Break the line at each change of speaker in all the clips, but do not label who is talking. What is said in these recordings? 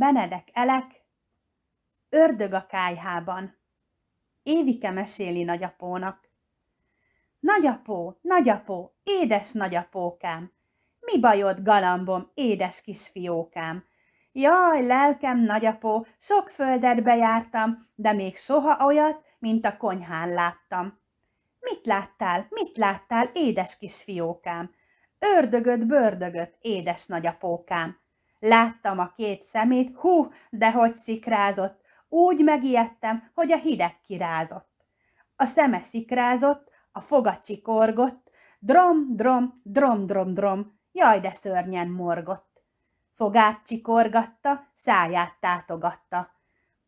Benedek Elek, Ördög a kájhában. Évike meséli nagyapónak. Nagyapó, nagyapó, édes nagyapókám, mi bajod, galambom, édes kis fiókám? Jaj, lelkem, nagyapó, sok földet bejártam, de még soha olyat, mint a konyhán láttam. Mit láttál, mit láttál, édes kis fiókám? Ördögöt, bördögöt, édes nagyapókám. Láttam a két szemét, hú, de hogy szikrázott. Úgy megijedtem, hogy a hideg kirázott. A szeme szikrázott, a foga csikorgott, drom, drom, drom, drom, drom, jaj, de szörnyen morgott. Fogát csikorgatta, száját tátogatta.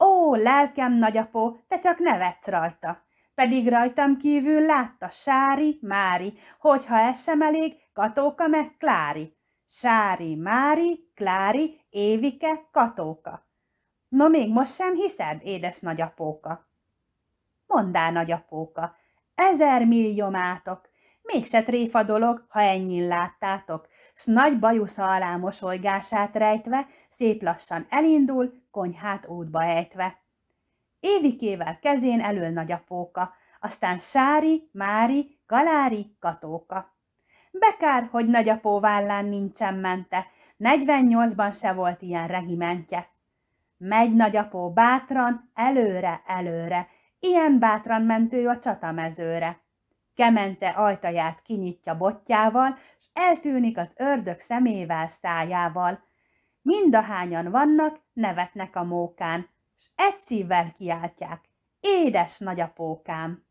Ó, lelkem nagyapó, te csak nevetsz rajta! Pedig rajtam kívül látta Sári, Mári, hogyha ez sem elég, Katóka meg Klári. Sári, Mári, Klári, Évike, Katóka. No még most sem hiszed, édes nagyapóka? Mondá nagyapóka, ezer mátok, mégse tréfa dolog, ha ennyin láttátok, s nagy bajusza alá mosolygását rejtve, szép lassan elindul, konyhát útba ejtve. Évikével kezén elől nagyapóka, aztán Sári, Mári, Galári, Katóka. Bekár, hogy nagyapó vállán nincsen mente, 48-ban se volt ilyen regimentje. Megy nagyapó bátran, előre, előre, ilyen bátran mentő a csatamezőre. Kemence ajtaját kinyitja botjával, s eltűnik az ördög szemével, szájával. Mindahányan vannak, nevetnek a mókán, s egy szívvel kiáltják. Édes nagyapókám!